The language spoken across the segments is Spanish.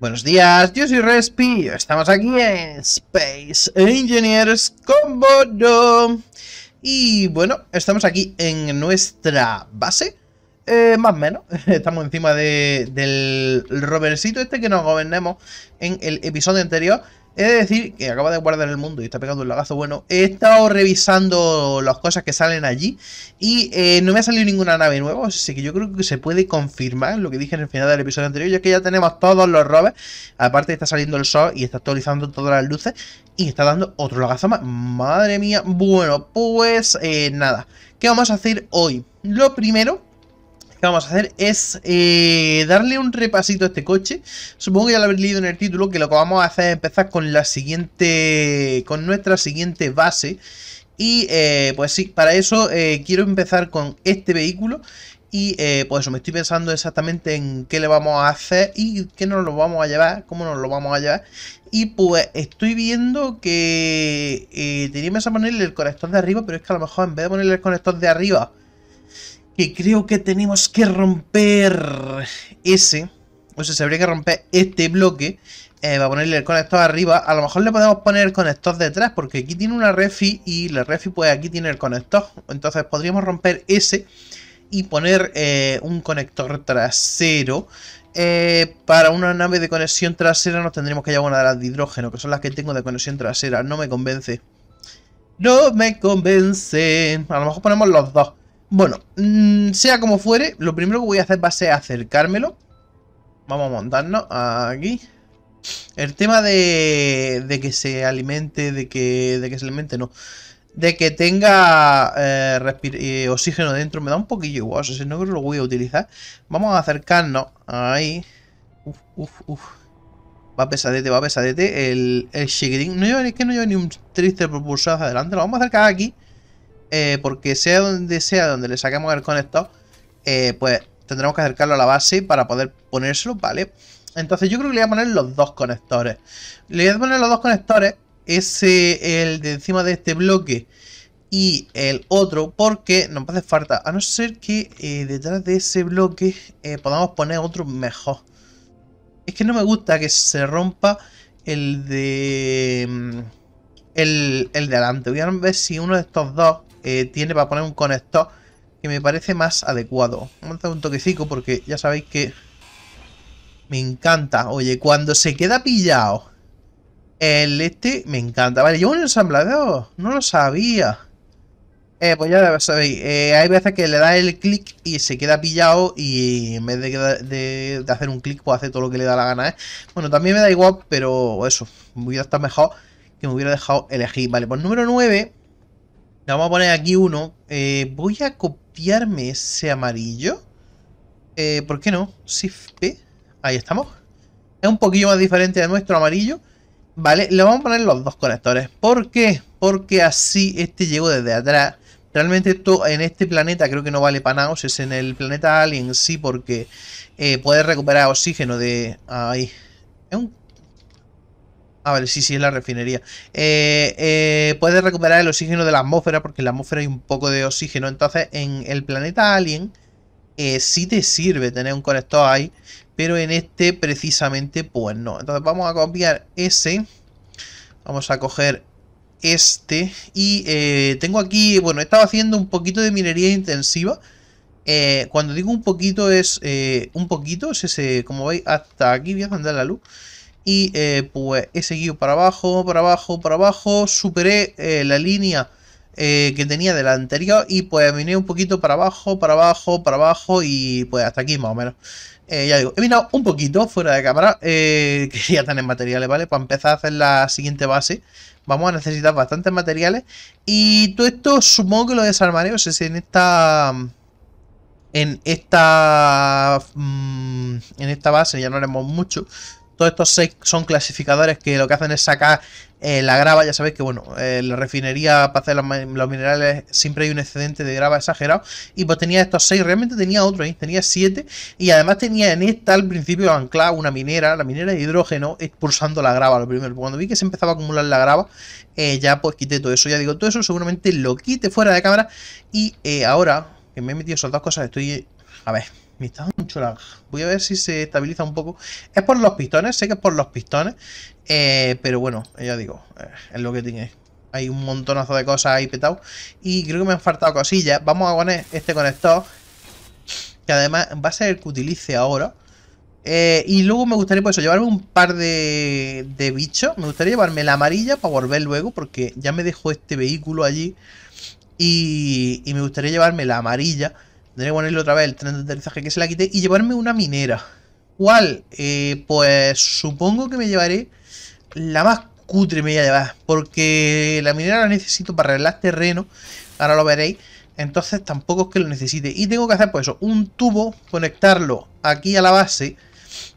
Buenos días, yo soy Respi, estamos aquí en Space Engineers Combo Y bueno, estamos aquí en nuestra base eh, más o menos. Estamos encima del rovercito este que nos gobernemos en el episodio anterior. He de decir que acaba de guardar el mundo y está pegando un lagazo bueno. He estado revisando las cosas que salen allí y eh, no me ha salido ninguna nave nueva. Así que yo creo que se puede confirmar lo que dije en el final del episodio anterior. Y es que ya tenemos todos los rovers. Aparte está saliendo el sol y está actualizando todas las luces y está dando otro lagazo más. Madre mía. Bueno, pues eh, nada. ¿Qué vamos a hacer hoy? Lo primero vamos a hacer es eh, darle un repasito a este coche. Supongo que ya lo habéis leído en el título, que lo que vamos a hacer es empezar con la siguiente, con nuestra siguiente base. Y eh, pues sí, para eso eh, quiero empezar con este vehículo. Y pues eso, me estoy pensando exactamente en qué le vamos a hacer y qué nos lo vamos a llevar, cómo nos lo vamos a llevar. Y pues estoy viendo que teníamos que ponerle el conector de arriba, pero es que a lo mejor en vez de ponerle el conector de arriba que creo que tenemos que romper ese. O sea, se habría que romper este bloque va eh, a ponerle el conector arriba. A lo mejor le podemos poner el conector detrás, porque aquí tiene una refi y la refi pues aquí tiene el conector. Entonces podríamos romper ese y poner eh, un conector trasero. Eh, para una nave de conexión trasera nos tendríamos que llevar una de las de hidrógeno, que son las que tengo de conexión trasera. No me convence. No me convence. A lo mejor ponemos los dos. Bueno, mm, sea como fuere, lo primero que voy a hacer va a ser acercármelo. Vamos a montarnos aquí. El tema de, de que se alimente, de que, de que se alimente, no. De que tenga eh, eh, oxígeno dentro, me da un poquillo igual, o no creo que lo voy a utilizar. Vamos a acercarnos ahí. Uf, uf, uf. Va pesadete, va pesadete. El, el No es que no lleva ni un triste propulsor hacia adelante. Lo vamos a acercar aquí. Eh, porque sea donde sea donde le saquemos el conector, eh, pues tendremos que acercarlo a la base para poder ponérselo, ¿vale? Entonces yo creo que le voy a poner los dos conectores. Le voy a poner los dos conectores, ese, el de encima de este bloque y el otro, porque nos hace falta, a no ser que eh, detrás de ese bloque podamos poner otro mejor. Es que no me gusta que se rompa el de... Mm, el, el de adelante. Voy a ver si uno de estos dos eh, tiene para poner un conector que me parece más adecuado. Vamos a hacer un toquecico porque ya sabéis que me encanta. Oye, cuando se queda pillado el este, me encanta. Vale, llevo un ensamblador, no lo sabía. Eh, pues ya sabéis, eh, hay veces que le da el clic y se queda pillado y en vez de, hacer un clic, pues hace todo lo que le da la gana, Bueno, también me da igual, pero eso, me hubiera estado mejor que me hubiera dejado elegir. Vale, pues número 9 le vamos a poner aquí uno. Eh, voy a copiarme ese amarillo. Eh, ¿Por qué no? Shift P. Ahí estamos. Es un poquillo más diferente de nuestro amarillo. Vale, le vamos a poner los dos conectores. ¿Por qué? Porque así este llegó desde atrás. Realmente esto en este planeta creo que no vale para nada. O sea, es en el planeta Alien sí porque eh, puede recuperar oxígeno de... Ahí. Es un a ah, ver, sí, sí, es la refinería. Eh, eh, puedes recuperar el oxígeno de la atmósfera, porque en la atmósfera hay un poco de oxígeno. Entonces, en el planeta Alien, eh, sí te sirve tener un conector ahí, pero en este precisamente, pues no. Entonces, vamos a copiar ese. Vamos a coger este. Y eh, tengo aquí, bueno, he estado haciendo un poquito de minería intensiva. cuando digo un poquito es un poquito, es ese, como veis, hasta aquí voy a mandar la luz. Y eh, pues he seguido para abajo, para abajo, para abajo. Superé eh, la línea eh, que tenía de la anterior y pues vine un poquito para abajo, para abajo, para abajo y pues hasta aquí más o menos. ya digo, he mirado un poquito fuera de cámara. quería tener materiales, ¿vale? Para empezar a hacer la siguiente base. Vamos a necesitar bastantes materiales. Y todo esto supongo que lo desarmaré. O en esta en esta mm, en esta base ya no haremos mucho todos estos seis son clasificadores que lo que hacen es sacar eh, la grava. Ya sabéis que, bueno, eh, la refinería para hacer los, minerales siempre hay un excedente de grava exagerado. Y pues tenía estos seis, realmente tenía otro tenía siete. Y además tenía en esta al principio anclada una minera, la minera de hidrógeno, expulsando la grava lo primero. Cuando vi que se empezaba a acumular la grava, eh, ya pues quité todo eso. Ya digo, todo eso seguramente lo quité fuera de cámara. Y ahora que me he metido esas dos cosas, estoy. A ver. Me está mucho Voy a ver si se estabiliza un poco. Es por los pistones, sé que es por los pistones. Eh, pero bueno, ya digo, eh, es lo que tiene. Hay un montonazo de cosas ahí petado. Y creo que me han faltado cosillas. Vamos a poner este conector. Que además va a ser el que utilice ahora. Eh, y luego me gustaría, por pues eso, llevarme un par de, de bichos. Me gustaría llevarme la amarilla para volver luego. Porque ya me dejó este vehículo allí. Y, y me gustaría llevarme la amarilla Tendré que ponerle otra vez el tren de aterrizaje que se la quite y llevarme una minera. ¿Cuál? Eh, pues supongo que me llevaré la más cutre me voy a Porque la minera la necesito para arreglar terreno. Ahora lo veréis. Entonces tampoco es que lo necesite. Y tengo que hacer pues eso. Un tubo. Conectarlo aquí a la base.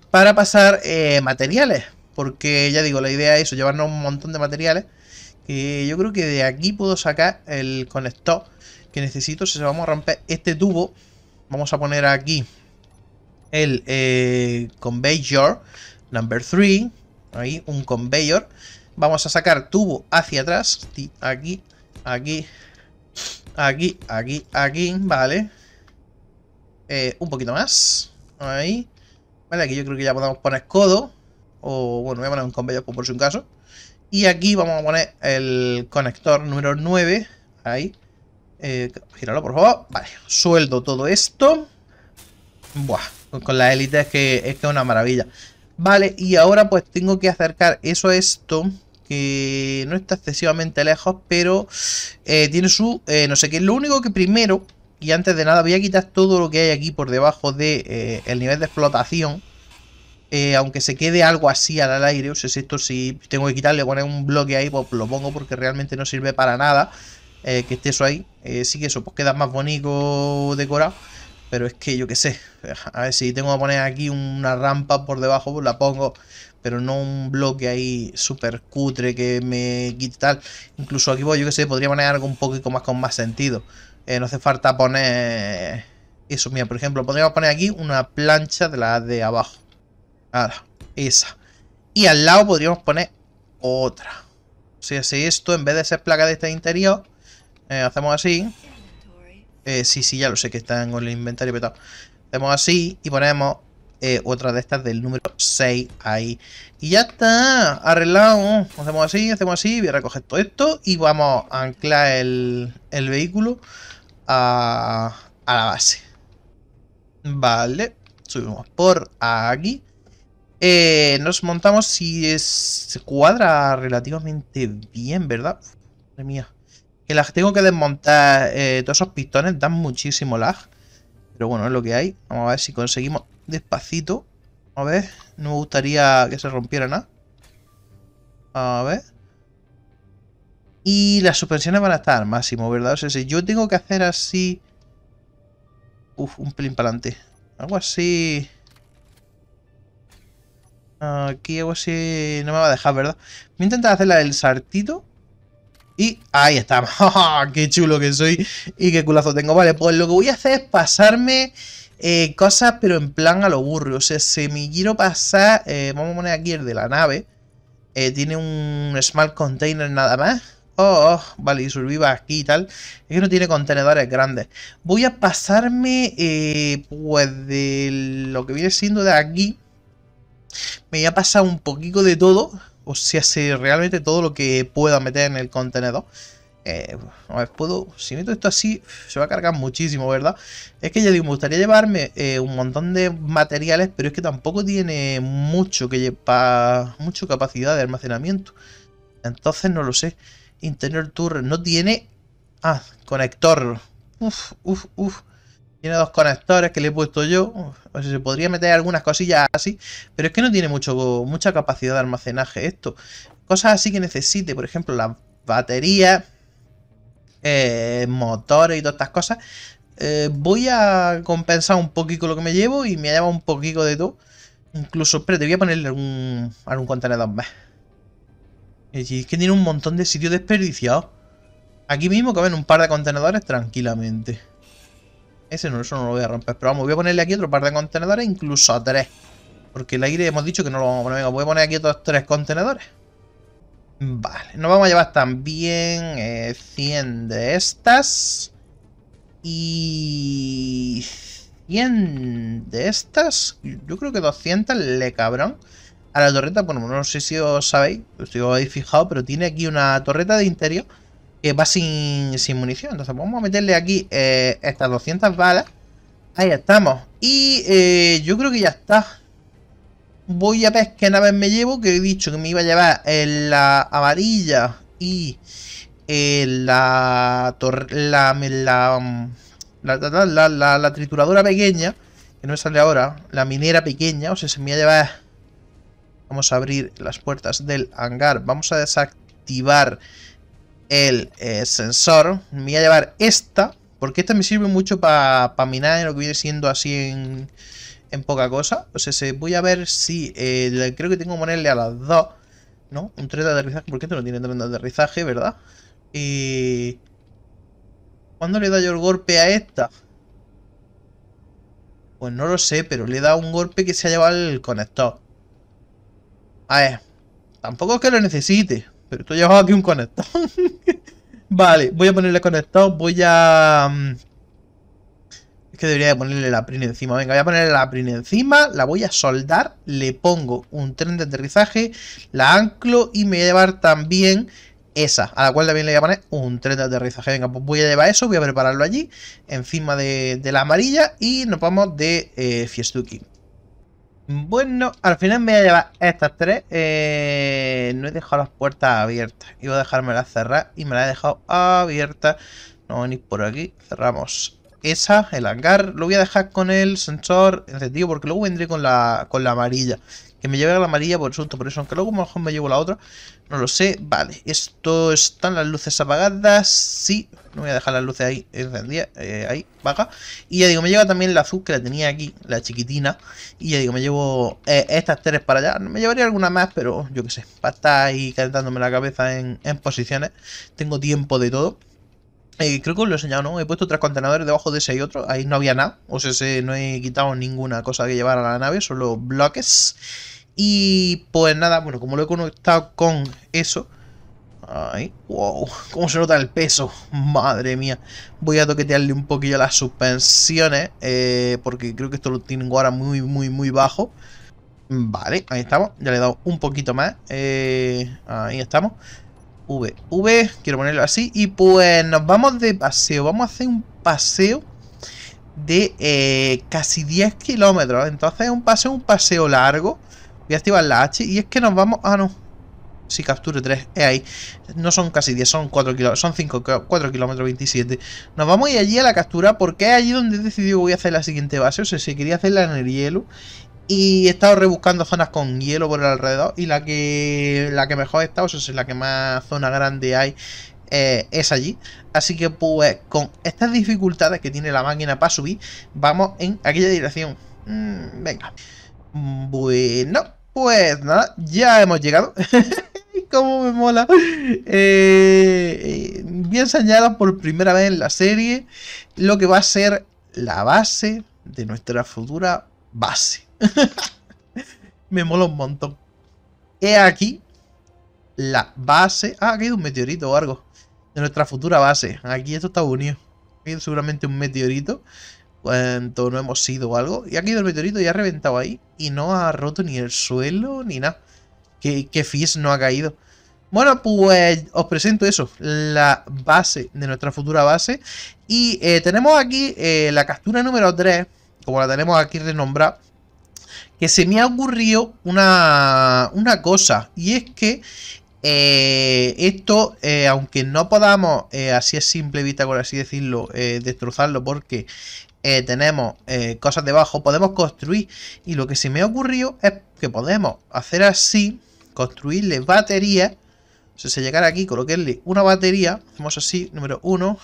Para pasar eh, materiales. Porque ya digo, la idea es eso. Llevarnos un montón de materiales. Que yo creo que de aquí puedo sacar el conector necesito si vamos a romper este tubo. Vamos a poner aquí el eh, conveyor number 3. Ahí, un conveyor. Vamos a sacar tubo hacia atrás. Aquí, aquí, aquí, aquí, aquí. Vale. Eh, un poquito más. Ahí. Vale, aquí yo creo que ya podemos poner codo. O bueno, voy a poner un conveyor por si un caso. Y aquí vamos a poner el conector número 9. Ahí. Eh, gíralo, por favor. Vale, sueldo todo esto. Buah, con las élites es que, es una maravilla. Vale, y ahora pues tengo que acercar eso a esto, que no está excesivamente lejos, pero eh, tiene su eh, no sé qué. Lo único que primero, y antes de nada, voy a quitar todo lo que hay aquí por debajo del de, el nivel de explotación. aunque se quede algo así al aire, o sea, si esto si tengo que quitarle, poner un bloque ahí, pues lo pongo porque realmente no sirve para nada. Eh, que esté eso ahí. Eh, sí que eso, pues queda más bonito decorado. Pero es que yo qué sé. A ver si tengo que poner aquí una rampa por debajo, pues la pongo. Pero no un bloque ahí súper cutre que me quite tal. Incluso aquí, pues, yo qué sé, podría poner algo un poquito más con más sentido. Eh, no hace falta poner eso. Mira, por ejemplo, podríamos poner aquí una plancha de la de abajo. Ahora, esa. Y al lado podríamos poner otra. O sea, si esto en vez de ser placa de este interior eh, hacemos así. Eh, sí, sí, ya lo sé que está en el inventario petado. Hacemos así y ponemos eh, otra de estas del número 6 ahí. Y ya está, arreglado. Hacemos así, hacemos así. Voy a recoger todo esto y vamos a anclar el, el vehículo a, a la base. Vale, subimos por aquí. nos montamos si se cuadra relativamente bien, ¿verdad? Madre mía. Que las tengo que desmontar. Eh, todos esos pistones dan muchísimo lag. Pero bueno, es lo que hay. Vamos a ver si conseguimos despacito. A ver. No me gustaría que se rompiera nada. A ver. Y las suspensiones van a estar al máximo, ¿verdad? O sea, si yo tengo que hacer así... Uf, un pelín para adelante. Algo así... Aquí algo así... No me va a dejar, ¿verdad? Voy a intentar hacerla el sartito. Y ahí estamos. ¡Qué chulo que soy! Y qué culazo tengo. Vale, pues lo que voy a hacer es pasarme eh, cosas, pero en plan a lo burro. O sea, si me quiero pasar... Eh, vamos a poner aquí el de la nave. Eh, tiene un small container nada más. Oh, oh vale, y surviva aquí y tal. Es que no tiene contenedores grandes. Voy a pasarme, pues, de lo que viene siendo de aquí. Me voy a pasar un poquito de todo o sea, si realmente todo lo que pueda meter en el contenedor. Eh, a ver, puedo, si meto esto así, se va a cargar muchísimo, ¿verdad? Es que ya digo, me gustaría llevarme eh, un montón de materiales, pero es que tampoco tiene mucho que llevar, mucho capacidad de almacenamiento. Entonces no lo sé. Interior Tour no tiene... Ah, conector. Uf, uf, uf. Tiene dos conectores que le he puesto yo. se podría meter algunas cosillas así. Pero es que no tiene mucho, mucha capacidad de almacenaje esto. Cosas así que necesite. Por ejemplo, las baterías. Eh, motores y todas estas cosas. Eh, voy a compensar un poquito lo que me llevo y me ha lleva un poquito de todo. Incluso, Te voy a ponerle algún, algún contenedor más. Y es que tiene un montón de sitio desperdiciados. Aquí mismo caben un par de contenedores tranquilamente. Ese no, no lo voy a romper. Pero vamos, voy a ponerle aquí otro par de contenedores, incluso a tres. Porque el aire hemos dicho que no lo vamos a poner. Venga, voy a poner aquí otros tres contenedores. Vale, nos vamos a llevar también 100 eh, de estas. Y... 100 de estas. Yo creo que 200 le cabrón. A la torreta, bueno, no sé si os sabéis, os habéis fijado, pero tiene aquí una torreta de interior que va sin, munición. Entonces vamos a meterle aquí eh, estas 200 balas. Ahí estamos. Y eh, yo creo que ya está. Voy a ver qué naves me llevo, que he dicho que me iba a llevar en eh, la amarilla y la, la, la, trituradora pequeña, que no sale ahora, la minera pequeña, o sea, se me iba a llevar... Vamos a abrir las puertas del hangar, vamos a desactivar el eh, sensor. Me voy a llevar esta, porque esta me sirve mucho para minar en lo que viene siendo así en, poca cosa. O sea, eh, voy a ver si... Eh, creo que tengo que ponerle a las dos, ¿no? Un tren de aterrizaje, porque esto no tiene tren de aterrizaje, ¿verdad? Y... ¿Cuándo le da yo el golpe a esta? Pues no lo sé, pero le da un golpe que se ha llevado el conector. A ver, tampoco es que lo necesite. Pero estoy llevando aquí un conector. vale, voy a ponerle conector. Voy a... Mm, es que debería ponerle la print encima. Venga, voy a ponerle la print encima. La voy a soldar. Le pongo un tren de aterrizaje. La anclo y me voy a llevar también esa. A la cual también le voy a poner un tren de aterrizaje. Venga, pues voy a llevar eso. Voy a prepararlo allí. Encima de, la amarilla. Y nos vamos de eh, Fiestuki. Bueno, al final me voy a llevar estas tres. Eh, no he dejado las puertas abiertas. Iba a dejármelas cerrar y me la he dejado abierta. No venís por aquí. Cerramos esa, el hangar. Lo voy a dejar con el sensor encendido porque luego vendré con con la amarilla. Que me lleve la amarilla por susto, por eso, aunque luego mejor me llevo la otra, no lo sé. Vale, esto están las luces apagadas, sí, no voy a dejar las luces ahí encendidas, eh, ahí, baja Y ya digo, me lleva también la azul que la tenía aquí, la chiquitina. Y ya digo, me llevo eh, estas tres para allá, me llevaría alguna más, pero yo qué sé, para estar ahí calentándome la cabeza en posiciones. Tengo tiempo de todo. Eh, creo que os lo he enseñado, ¿no? He puesto tres contenedores debajo de ese y otro. Ahí no había nada. O sea, no he quitado ninguna cosa que llevar a la nave, solo bloques. Y pues nada, bueno, como lo he conectado con eso... Ahí. wow, cómo se nota el peso, madre mía. Voy a toquetearle un poquillo las suspensiones, eh, porque creo que esto lo tengo ahora muy, muy, muy bajo. Vale, ahí estamos, ya le he dado un poquito más, eh, ahí estamos. V, V, quiero ponerlo así. Y pues nos vamos de paseo, vamos a hacer un paseo de eh, casi 10 kilómetros. Entonces es un paseo, un paseo largo. Voy a activar la H y es que nos vamos... Ah, no. Si capturo capture 3, es ahí. No son casi 10, son 4 kilómetros, son 5, 4 kilómetros 27. Nos vamos a allí a la captura porque es allí donde he decidido voy a hacer la siguiente base. O sea, si quería hacerla en el hielo. Y he estado rebuscando zonas con hielo por el alrededor. Y la que, la que mejor está, estado, es la que más zona grande hay, eh, es allí. Así que pues con estas dificultades que tiene la máquina para subir, vamos en aquella dirección. Mm, venga. Bueno, pues nada, ya hemos llegado. cómo me mola. bien eh, eh, voy por primera vez en la serie lo que va a ser la base de nuestra futura base. Me mola un montón. He aquí la base. Ah, ha caído un meteorito o algo. De nuestra futura base. Aquí esto está unido. Ha seguramente un meteorito. Cuanto no hemos sido o algo. Y ha caído el meteorito y ha reventado ahí. Y no ha roto ni el suelo ni nada. Que, que no ha caído. Bueno, pues os presento eso, la base de nuestra futura base. Y eh, tenemos aquí eh, la captura número 3, como la tenemos aquí renombrada que se me ha ocurrido una, cosa, y es que eh, esto, eh, aunque no podamos, eh, así es simple vista, por así decirlo, destrozarlo porque tenemos cosas debajo, podemos construir. Y lo que se me ha ocurrido es que podemos hacer así, construirle batería O sea, si llegar aquí, colocarle una batería, hacemos así, número uno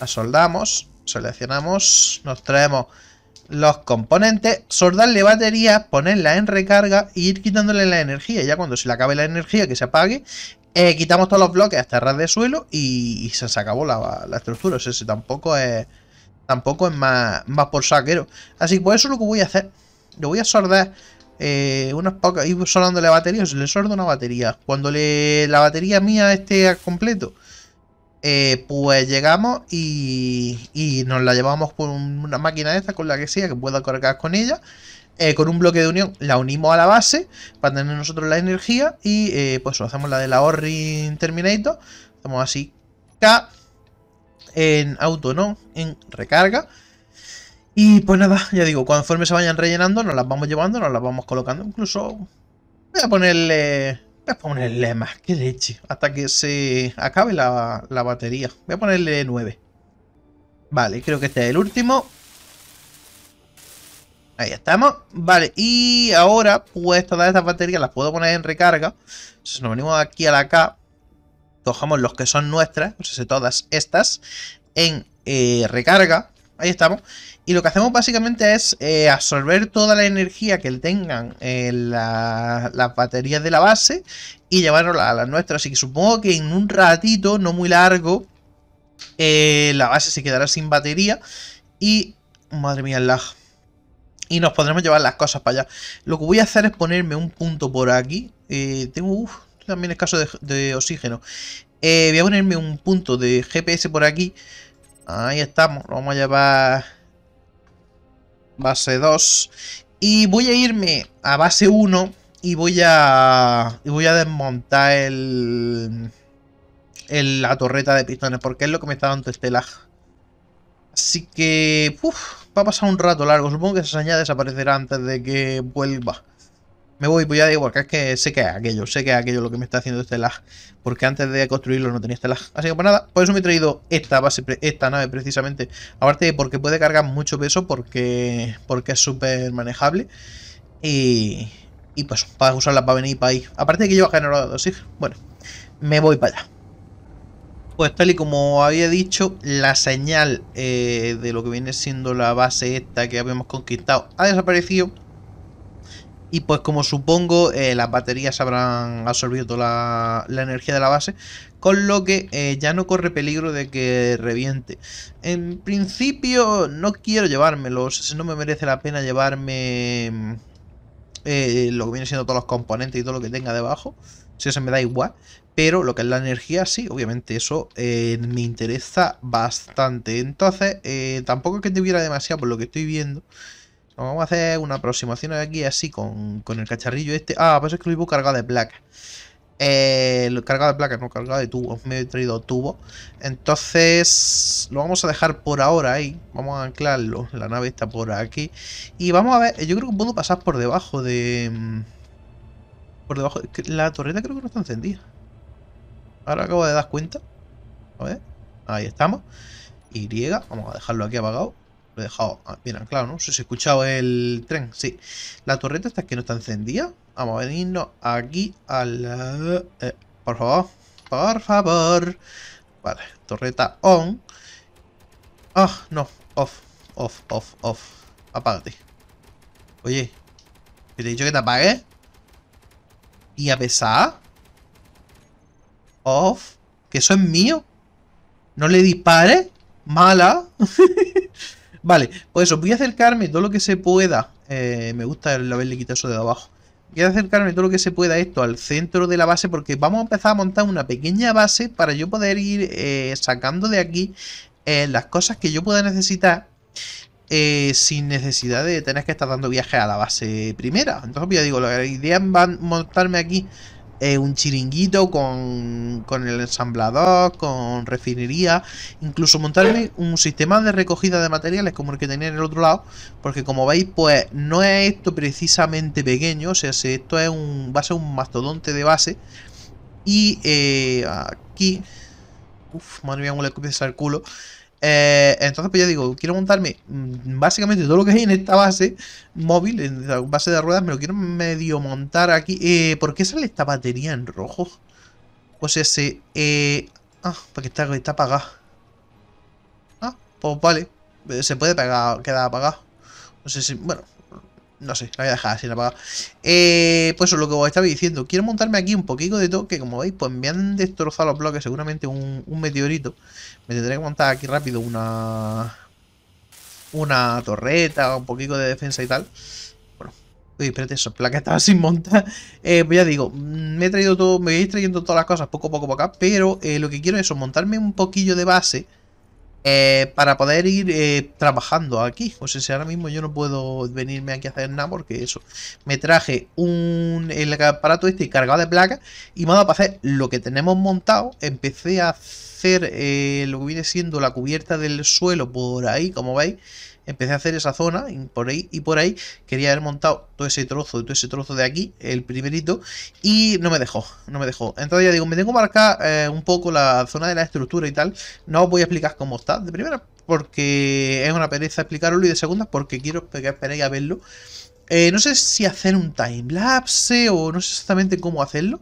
la soldamos, seleccionamos, nos traemos los componentes, soldarle baterías, ponerla en recarga e ir quitándole la energía. Ya cuando se le acabe la energía, que se apague, eh, quitamos todos los bloques hasta ras de suelo y, se, se, acabó la, estructura. O ese tampoco es, tampoco es más, por saquero. Así que pues eso lo que voy a hacer. Lo voy a sordar unas eh, unos pocos, ir soldándole baterías. Le sordo una batería. Cuando le, la batería mía esté completo eh, pues llegamos y, nos la llevamos por una máquina de esta con la que sea, que pueda cargar con ella. Eh, con un bloque de unión la unimos a la base para tener nosotros la energía y eh, pues hacemos la de la Orrin Terminator. Hacemos así K en auto, ¿no? En recarga. Y pues nada, ya digo, conforme se vayan rellenando, nos las vamos llevando, nos las vamos colocando. Incluso voy a ponerle Voy a ponerle más, que leche. Hasta que se acabe la, batería. Voy a ponerle 9. Vale, creo que este es el último. Ahí estamos. Vale, y ahora, pues todas estas baterías las puedo poner en recarga. Si nos venimos aquí a la K. Cojamos los que son nuestras, o sea, todas estas, en eh, recarga ahí estamos. Y lo que hacemos básicamente es eh, absorber toda la energía que tengan eh, las baterías de la base y llevárnosla a las nuestras. Así que supongo que en un ratito, no muy largo, eh, la base se quedará sin batería y... Madre mía, el Y nos podremos llevar las cosas para allá. Lo que voy a hacer es ponerme un punto por aquí. tengo... Uf, también escaso de oxígeno. voy a ponerme un punto de GPS por aquí Ahí estamos, lo vamos a llevar base 2. Y voy a irme a base 1 y voy a voy a desmontar el, la torreta de pistones porque es lo que me está dando este Así que va a pasar un rato largo. Supongo que esa señal desaparecerá antes de que vuelva me voy, pues ya igual, que es que sé que es aquello, sé que es aquello lo que me está haciendo este lag, porque antes de construirlo no tenía este lag. Así que pues nada, por eso me he traído esta base, esta nave precisamente, aparte porque puede cargar mucho peso, porque, porque es súper manejable, y, pues para usarla para venir para ahí. Aparte de que yo ha generado, sí bueno, me voy para allá. Pues tal y como había dicho, la señal eh, de lo que viene siendo la base esta que habíamos conquistado ha desaparecido y pues como supongo, eh, las baterías habrán absorbido toda la, energía de la base, con lo que eh, ya no corre peligro de que reviente. En principio no quiero llevármelo, no me merece la pena llevarme eh, lo que viene siendo todos los componentes y todo lo que tenga debajo. Si eso me da igual. Pero lo que es la energía, sí, obviamente eso me interesa bastante. Entonces, tampoco es que tuviera demasiado por lo que estoy viendo. Vamos a hacer una aproximación aquí así con, el cacharrillo este. Ah, pues es que lo llevo cargado de placa Eh, cargado de placas, no cargado de tubo Me he traído tubo Entonces lo vamos a dejar por ahora ahí. Vamos a anclarlo. La nave está por aquí. Y vamos a ver. Yo creo que puedo pasar por debajo de... Mm, por debajo... la torreta creo que no está encendida. Ahora acabo de dar cuenta. A ver. Ahí estamos. Y. Vamos a dejarlo aquí apagado. Lo he dejado ah, bien claro, ¿no? Se se escuchado el tren, sí. La torreta está que no está encendida. Vamos a venirnos aquí a la... Eh, por favor, por favor. Vale, torreta on. Ah, no, off, off, off, off. Apágate. Oye, ¿te he dicho que te apague. ¿Y a pesar? Off, que eso es mío. No le dispare. Mala. Vale, pues eso, voy a acercarme todo lo que se pueda. Eh, me gusta el haberle quitado eso de abajo. Voy a acercarme todo lo que se pueda esto al centro de la base porque vamos a empezar a montar una pequeña base para yo poder ir eh, sacando de aquí eh, las cosas que yo pueda necesitar sin necesidad de tener que estar dando viaje a la base primera. Entonces, pues yo digo, la idea es montarme aquí eh, un chiringuito con, el ensamblador, con refinería, incluso montarme un sistema de recogida de materiales como el que tenía en el otro lado, porque como veis, pues no es esto precisamente pequeño, o sea, si esto es un, va a ser un mastodonte de base, y eh, aquí, uff, madre mía, cómo le el culo, eh, entonces, pues ya digo, quiero montarme mm, básicamente todo lo que hay en esta base móvil, en la base de ruedas, me lo quiero medio montar aquí. Eh, ¿Por qué sale esta batería en rojo? Pues ese eh, ah, porque está, está apagada. Ah, pues vale. Eh, se puede pegar, queda apagado. No sé si... Bueno, no sé, la voy a dejar así la apagado. Eh, pues eso es lo que os estaba diciendo. Quiero montarme aquí un poquito de todo, que como veis, pues me han destrozado los bloques, seguramente un, meteorito. Me tendré que montar aquí rápido una... Una torreta, un poquito de defensa y tal. Uy, espérate, esa placa estaba sin montar. Eh, pues ya digo, mm, me he traído todo, me voy trayendo todas las cosas poco a poco para acá, pero eh, lo que quiero es montarme un poquillo de base eh, para poder ir eh, trabajando aquí. O sea, si ahora mismo yo no puedo venirme aquí a hacer nada porque eso. Me traje un el aparato este cargado de placa y me ha dado hacer lo que tenemos montado. Empecé a hacer eh, lo que viene siendo la cubierta del suelo por ahí, como veis empecé a hacer esa zona y por ahí y por ahí quería haber montado todo ese trozo todo ese trozo de aquí, el primerito, y no me dejó, no me dejó. Entonces ya digo, me tengo que marcar eh, un poco la zona de la estructura y tal, no os voy a explicar cómo está, de primera porque es una pereza explicarlo y de segunda porque quiero que esperéis a verlo eh, no sé si hacer un timelapse o no sé exactamente cómo hacerlo,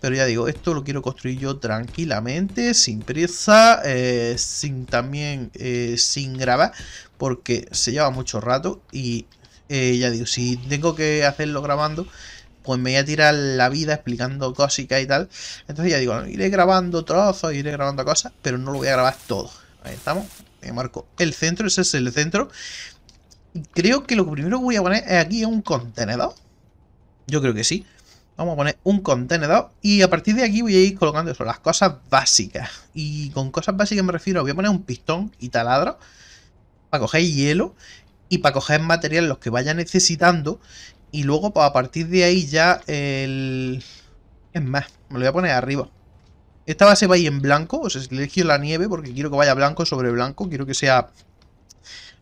pero ya digo, esto lo quiero construir yo tranquilamente, sin prisa, eh, sin también eh, sin grabar, porque se lleva mucho rato y ya digo, si tengo que hacerlo grabando, pues me voy a tirar la vida explicando cosas y tal. Entonces ya digo, iré grabando trozos, iré grabando cosas, pero no lo voy a grabar todo. Ahí estamos, me marco el centro, ese es el centro creo que lo primero que voy a poner es aquí un contenedor. Yo creo que sí. Vamos a poner un contenedor y a partir de aquí voy a ir colocando eso, las cosas básicas. Y con cosas básicas me refiero, voy a poner un pistón y taladro para coger hielo y para coger material los que vaya necesitando. Y luego pues, a partir de ahí ya el... Es más, me lo voy a poner arriba. Esta base va a ir en blanco, o sea, elegí la nieve porque quiero que vaya blanco sobre blanco, quiero que sea...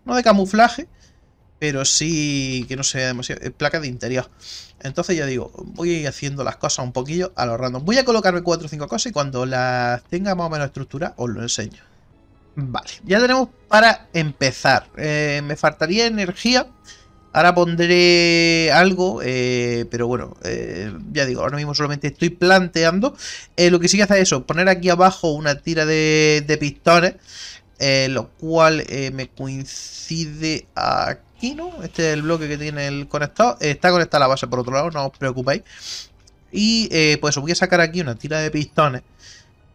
No de camuflaje, pero sí que no sea demasiado. Eh, placa de interior. Entonces ya digo, voy a ir haciendo las cosas un poquillo a lo random. Voy a colocarme 4 o 5 cosas y cuando las tenga más o menos estructura os lo enseño. Vale, ya tenemos para empezar. Eh, me faltaría energía. Ahora pondré algo, eh, pero bueno, ya digo, ahora mismo solamente estoy planteando. lo que sí que hace es eso, poner aquí abajo una tira de, de pistones, lo cual me coincide a este es el bloque que tiene el conector eh, está conectada la base por otro lado, no os preocupéis. Y pues, pues voy a sacar aquí una tira de pistones,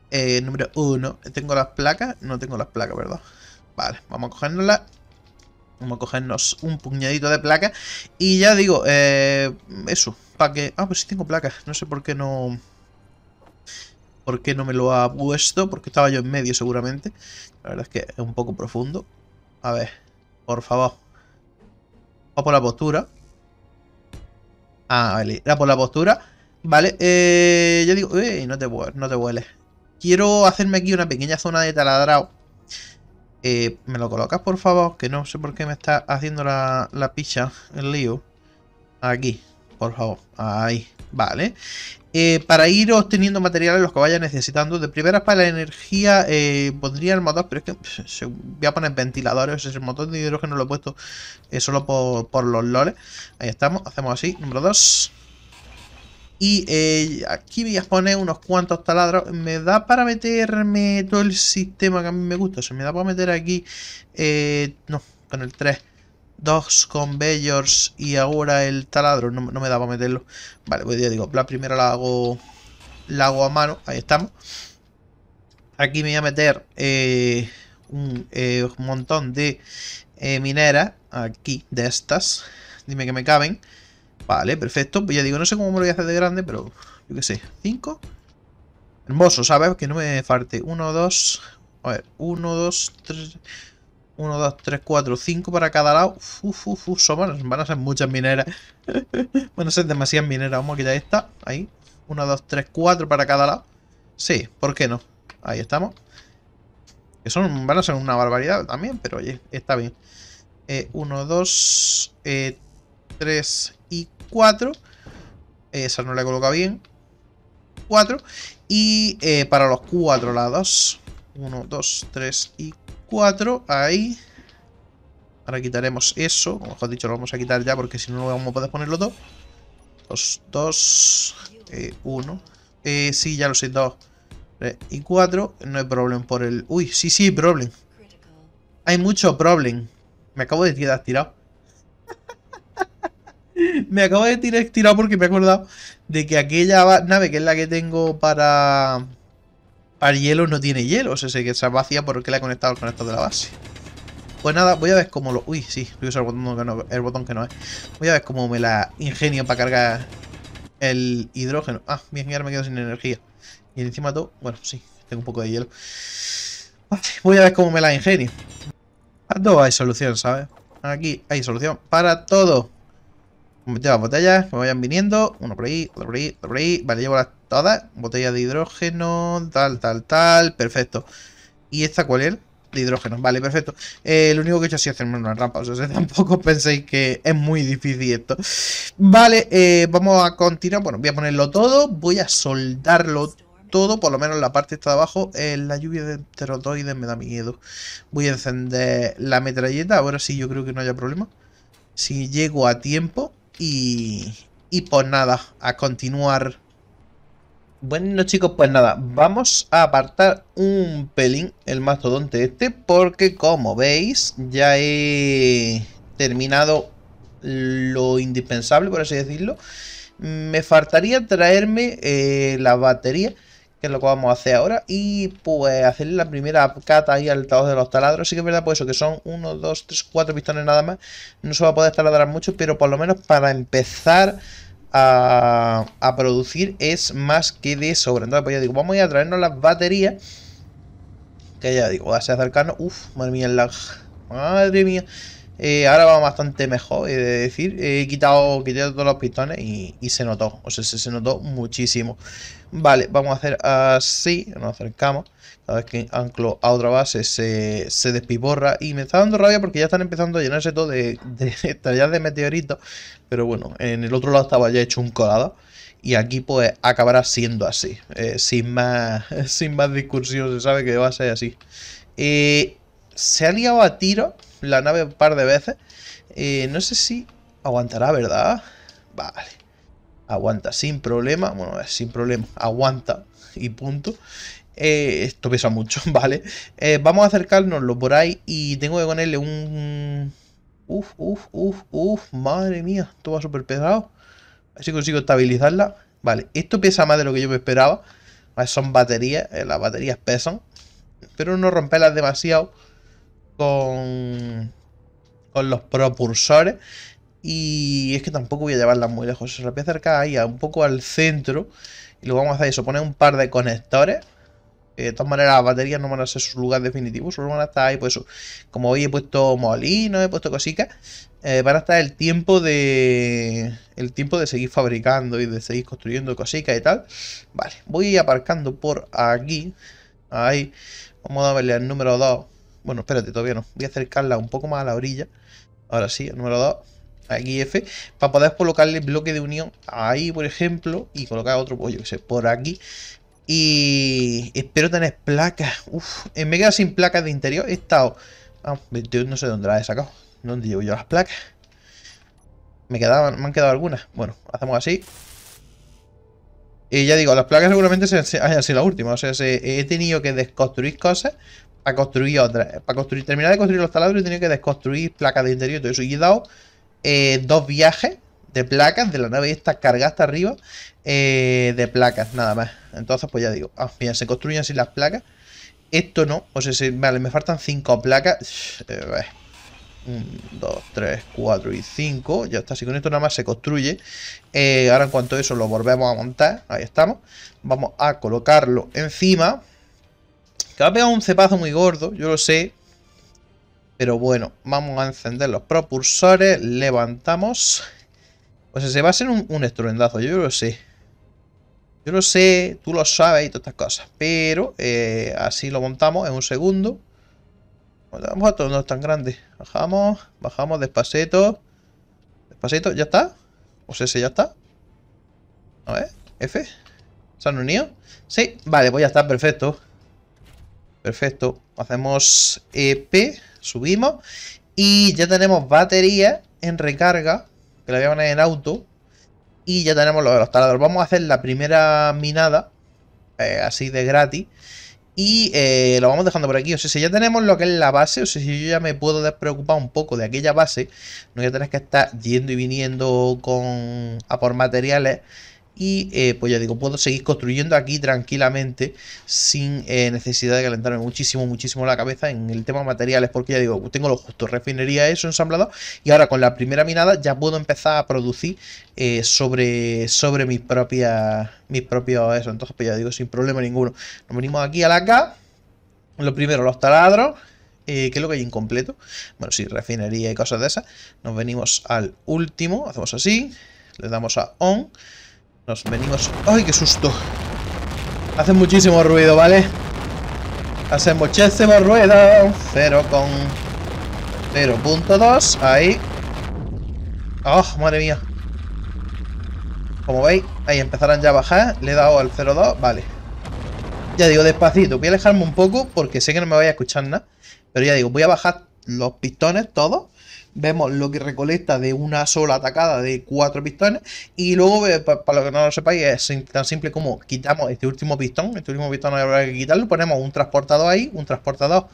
eh, número uno, tengo las placas, no tengo las placas, verdad Vale, vamos a cogernoslas. Vamos a cogernos un puñadito de placas. Y ya digo, eso, para que... Ah, pues sí tengo placas, no sé por qué no... ¿Por qué no me lo ha puesto? Porque estaba yo en medio seguramente. La verdad es que es un poco profundo. A ver, por favor. O por la postura. Ah, vale. Era por la postura. Vale, eh, yo digo, no te, no te vueles. Quiero hacerme aquí una pequeña zona de taladrado. Eh, ¿Me lo colocas, por favor? Que no sé por qué me está haciendo la, la picha, el lío. Aquí por favor. Ahí, vale. Eh, para ir obteniendo materiales los que vaya necesitando. De primeras para la energía eh, pondría el motor, pero es que voy a poner ventiladores. Es El motor de hidrógeno lo he puesto eh, solo por, los lores, Ahí estamos, hacemos así, número 2. Y aquí voy a poner unos cuantos taladros. Me da para meterme todo el sistema que a mí me gusta. se me da para meter aquí... no, con el 3 dos conveyors y ahora el taladro. No, me daba meterlo. Vale, pues ya digo, la primera la hago, la hago a mano. Ahí estamos. Aquí me voy a meter eh, eh, un, montón de eh, minera Aquí, de estas. Dime que me caben. Vale, perfecto. Pues ya digo, no sé cómo me lo voy a hacer de grande, pero yo qué sé. Cinco. Hermoso, ¿sabes? Que no me falte. Uno, dos. A ver, uno, dos, tres... 1, 2, 3, 4, 5 para cada lado. Uf, uf, uf, son, van a ser muchas mineras. van a ser demasiadas mineras. Vamos a quitar esta. Ahí. 1, 2, 3, 4 para cada lado. Sí, ¿por qué no? Ahí estamos. eso son, van a ser una barbaridad también, pero oye, está bien. 1, 2, 3 y 4. Esa no la he bien. 4. Y eh, para los cuatro lados. 1, 2, 3 y 4 ahí. Ahora quitaremos eso. Como os dicho, lo vamos a quitar ya porque si no, no vamos a poder ponerlo dos Dos. Eh, uno 1. Eh, sí, ya lo sé, Dos. Tres. y cuatro. No hay problema por el... Uy, sí, sí, problema. Hay mucho problem. Me acabo de tirar tirado. me acabo de tirar tirado porque me he acordado de que aquella nave que es la que tengo para... Para hielo no tiene hielo, o sea, que está vacía porque le ha conectado al conector de la base. Pues nada, voy a ver cómo lo... Uy, sí, voy a usar el botón que no, el es. Voy a ver cómo me la ingenio para cargar el hidrógeno. Ah, bien, ya me quedo sin energía. Y encima todo, bueno, sí, tengo un poco de hielo. voy a ver cómo me la ingenio. A todo hay solución, ¿sabes? Aquí hay solución para todo. las botellas que me vayan viniendo. Uno por ahí, otro por ahí, otro por ahí. Vale, llevo las todas. Botella de hidrógeno, tal, tal, tal. Perfecto. ¿Y esta cuál es? De hidrógeno, vale, perfecto. Eh, lo único que he hecho ha sido hacerme una rampa, o sea, tampoco penséis que es muy difícil esto. Vale, eh, vamos a continuar. Bueno, voy a ponerlo todo, voy a soldarlo todo, por lo menos la parte está de abajo. Eh, la lluvia de terotoides me da miedo. Voy a encender la metralleta, ahora sí yo creo que no haya problema. Si llego a tiempo y, y pues nada, a continuar bueno chicos, pues nada, vamos a apartar un pelín el mastodonte este porque como veis ya he terminado lo indispensable, por así decirlo. Me faltaría traerme eh, la batería, que es lo que vamos a hacer ahora, y pues hacerle la primera cata ahí al taladro de los taladros. Sí que es verdad, pues eso, que son 1, 2, 3, 4 pistones nada más. No se va a poder taladrar mucho, pero por lo menos para empezar a, producir es más que de sobra. Entonces, pues ya digo, vamos a ir a traernos las baterías. Que ya digo, ser acercarnos. Uf, madre mía, el Madre mía. Eh, ahora va bastante mejor, he de decir. He quitado, quitado todos los pistones y, se notó. O sea, se, notó muchísimo. Vale, vamos a hacer así. Nos acercamos. Cada vez que anclo a otra base se, se despiborra. Y me está dando rabia porque ya están empezando a llenarse todo de, de de meteoritos. Pero bueno, en el otro lado estaba ya hecho un colado y aquí pues acabará siendo así. Eh, sin, más, sin más discusión, se sabe que va a ser así. Eh, se ha liado a tiro la nave un par de veces. Eh, no sé si aguantará, ¿verdad? Vale. Aguanta sin problema. Bueno, sin problema. Aguanta y punto. Eh, esto pesa mucho, ¿vale? Eh, vamos a acercárnoslo por ahí y tengo que ponerle un... Uf, uf, uf, uf. Madre mía, Esto va súper pesado. A ver si consigo estabilizarla. Vale, esto pesa más de lo que yo me esperaba. Son baterías, las baterías pesan. Pero no romperlas demasiado con, los propulsores. Y es que tampoco voy a llevarla muy lejos. Se la voy a acercar ahí un poco al centro. Y luego vamos a hacer eso, poner un par de conectores. Eh, de todas maneras, las baterías no van a ser su lugar definitivo, solo van a estar ahí, pues Como hoy he puesto molinos, he puesto cositas, eh, van a estar el tiempo de. El tiempo de seguir fabricando y de seguir construyendo cositas y tal. Vale, voy aparcando por aquí. Ahí. Vamos a darle el número 2. Bueno, espérate, todavía no. Voy a acercarla un poco más a la orilla. Ahora sí, número 2. Aquí F. Para poder colocarle bloque de unión ahí, por ejemplo. Y colocar otro, pollo pues, que sé, por aquí. Y espero tener placas. Uf, eh, me he quedado sin placas de interior. He estado... Ah, no sé dónde las he sacado. ¿Dónde llevo yo las placas? Me quedaban, me han quedado algunas. Bueno, hacemos así. Y ya digo, las placas seguramente se, se sido las últimas. O sea, he tenido que desconstruir cosas para construir otra. Para construir, terminar de construir los taladros he tenido que desconstruir placas de interior y todo eso. Y he dado eh, dos viajes de placas de la nave esta cargada hasta arriba eh, de placas, nada más. Entonces, pues ya digo, ah, mira, se construyen así las placas. Esto no, o vale, me faltan cinco placas. 2, 3, 4 y 5. Ya está, así con esto nada más se construye. Eh, ahora en cuanto a eso lo volvemos a montar, ahí estamos. Vamos a colocarlo encima. Que va a pegar un cepazo muy gordo, yo lo sé. Pero bueno, vamos a encender los propulsores. Levantamos. O sea, se va a ser un, estruendazo, yo lo sé. Yo lo sé, tú lo sabes y todas estas cosas. Pero eh, así lo montamos en un segundo. Vamos a todos, no es tan grande. Bajamos, bajamos despacito. Despacito, ¿ya está? O sea, si ya está. A ver, F. ¿Se Unidos, unido? Sí, vale, pues ya está, perfecto. Perfecto. Hacemos EP, subimos. Y ya tenemos batería en recarga, que la voy a poner en auto. Y ya tenemos los taladros. Vamos a hacer la primera minada, eh, así de gratis. Y eh, lo vamos dejando por aquí. O sea, si ya tenemos lo que es la base, o sea, si yo ya me puedo despreocupar un poco de aquella base, no voy a tener que estar yendo y viniendo con, a por materiales y eh, pues ya digo, puedo seguir construyendo aquí tranquilamente sin eh, necesidad de calentarme muchísimo, muchísimo la cabeza en el tema materiales. Porque ya digo, tengo lo justo, refinería eso ensamblado. Y ahora con la primera minada ya puedo empezar a producir eh, sobre, sobre mis propias, mis propios eso. Entonces pues ya digo, sin problema ninguno. Nos venimos aquí a la K. Lo primero, los taladros. Que es lo que hay incompleto? Bueno, sí, refinería y cosas de esas. Nos venimos al último, hacemos así, le damos a on venimos... ¡Ay, qué susto! Hace muchísimo ruido, ¿vale? Hace muchísimo ruido. 0 con... 0.2. Ahí. ¡Oh, madre mía! Como veis, ahí empezarán ya a bajar. Le he dado al 0.2. Vale. Ya digo, despacito. Voy a alejarme un poco porque sé que no me voy a escuchar nada. Pero ya digo, voy a bajar los pistones todos vemos lo que recolecta de una sola atacada de cuatro pistones. Y luego, eh, para lo que no lo sepáis, es tan simple como quitamos este último pistón. Este último pistón habrá que quitarlo. Ponemos un transportador ahí, un transportador.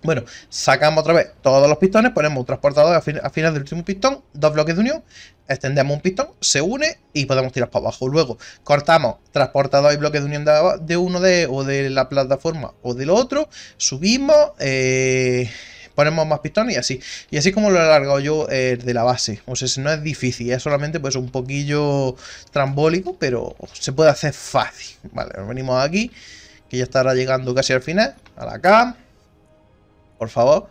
Bueno, sacamos otra vez todos los pistones, ponemos un transportador a, final del último pistón, dos bloques de unión, extendemos un pistón, se une y podemos tirar para abajo. Luego cortamos transportador y bloque de unión de, uno de o de la plataforma o del otro, subimos, eh, ponemos más pistones y así. Y así como lo he alargado yo eh, de la base. O sea, no es difícil, es solamente pues un poquillo trambólico, pero se puede hacer fácil. Vale, nos venimos aquí, que ya estará llegando casi al final, a la cam. Por favor.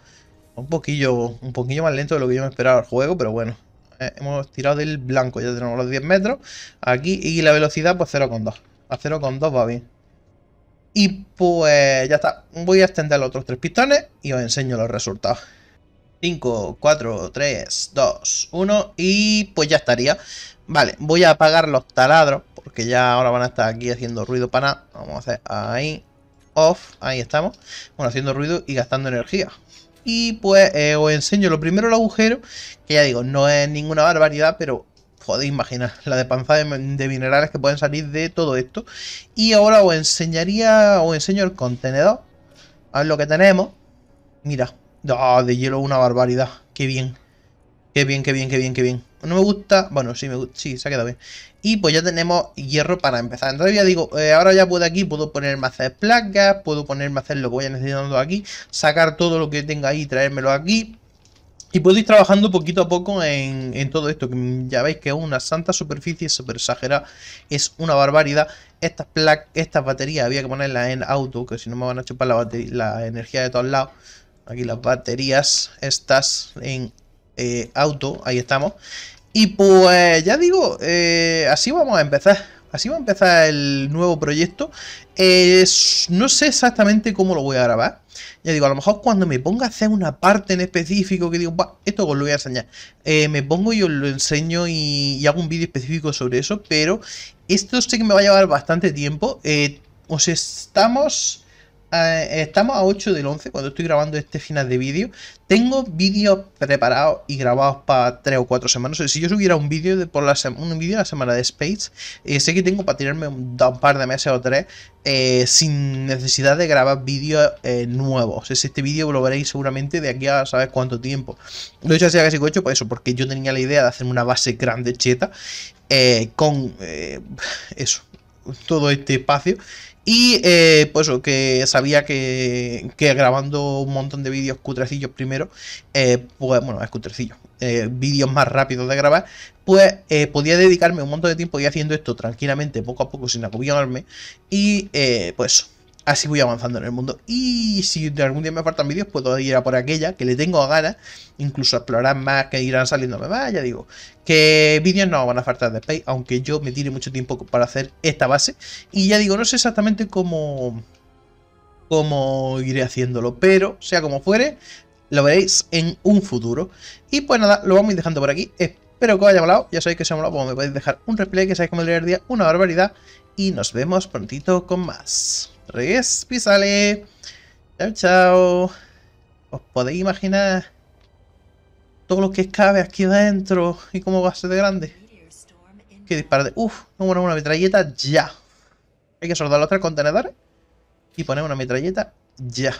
Un poquillo, un poquillo más lento de lo que yo me esperaba el juego, pero bueno. Eh, hemos tirado del blanco, ya tenemos los 10 metros. Aquí y la velocidad pues 0,2. A 0,2 va bien. Y pues ya está, voy a extender los otros tres pistones y os enseño los resultados. 5, 4, 3, 2, 1 y pues ya estaría. Vale, voy a apagar los taladros porque ya ahora van a estar aquí haciendo ruido para nada. Vamos a hacer ahí, off, ahí estamos. Bueno, haciendo ruido y gastando energía. Y pues eh, os enseño lo primero el agujero, que ya digo, no es ninguna barbaridad, pero podéis imaginar la de panza de, minerales que pueden salir de todo esto. Y ahora os enseñaría, os enseño el contenedor. A ver lo que tenemos. Mira, ah, de hielo una barbaridad. Qué bien. Qué bien, qué bien, qué bien, qué bien. No me gusta. Bueno, sí, me Sí, se ha quedado bien. Y pues ya tenemos hierro para empezar. Entonces ya digo, eh, ahora ya puedo aquí, puedo ponerme a hacer placas, puedo ponerme a hacer lo que vaya necesitando aquí, sacar todo lo que tenga ahí y traérmelo aquí. Y podéis ir trabajando poquito a poco en, todo esto, que ya veis que es una santa superficie, súper exagerada, es una barbaridad. Estas, baterías había que ponerlas en auto, que si no me van a chupar la, la energía de todos lados. Aquí las baterías, estas en eh, auto, ahí estamos. Y pues ya digo, eh, así vamos a empezar. Así va a empezar el nuevo proyecto. Eh, no sé exactamente cómo lo voy a grabar. Ya digo, a lo mejor cuando me ponga a hacer una parte en específico que digo, esto os lo voy a enseñar. Eh, me pongo y os lo enseño y, hago un vídeo específico sobre eso. Pero esto sé que me va a llevar bastante tiempo. Eh, os estamos eh, estamos a 8 del 11 cuando estoy grabando este final de vídeo. Tengo vídeos preparados y grabados para 3 o 4 semanas. si yo subiera un vídeo por la un vídeo la semana de Space, eh, sé que tengo para tirarme un, par de meses o tres eh, sin necesidad de grabar vídeos nuevos. este vídeo lo veréis seguramente de aquí a sabes cuánto tiempo. Lo he hecho a casi 8 por pues eso, porque yo tenía la idea de hacerme una base grande cheta con eso, todo este espacio y eh, pues que sabía que, que, grabando un montón de vídeos cutrecillos primero, eh, pues bueno, es eh, vídeos más rápidos de grabar, pues podía dedicarme un montón de tiempo y haciendo esto tranquilamente, poco a poco, sin agobiarme. Y pues así voy avanzando en el mundo. Y si algún día me faltan vídeos, puedo ir a por aquella que le tengo ganas, incluso explorar más que irán saliéndome más, ya digo. Que vídeos no van a faltar de Space, aunque yo me tire mucho tiempo para hacer esta base. Y ya digo, no sé exactamente cómo, cómo iré haciéndolo, pero sea como fuere, lo veréis en un futuro. Y pues nada, lo vamos a ir dejando por aquí. Espero que os haya molado, ya sabéis que os ha molado, pues me podéis dejar un replay, que sabéis cómo el día una barbaridad. Y nos vemos prontito con más. Respisale. písale. Chao, chao. Os podéis imaginar todo lo que cabe aquí dentro y cómo va a ser de grande. Que disparate. Uf, ponemos una metralleta ya. Hay que soldar los tres contenedores y poner una metralleta ya.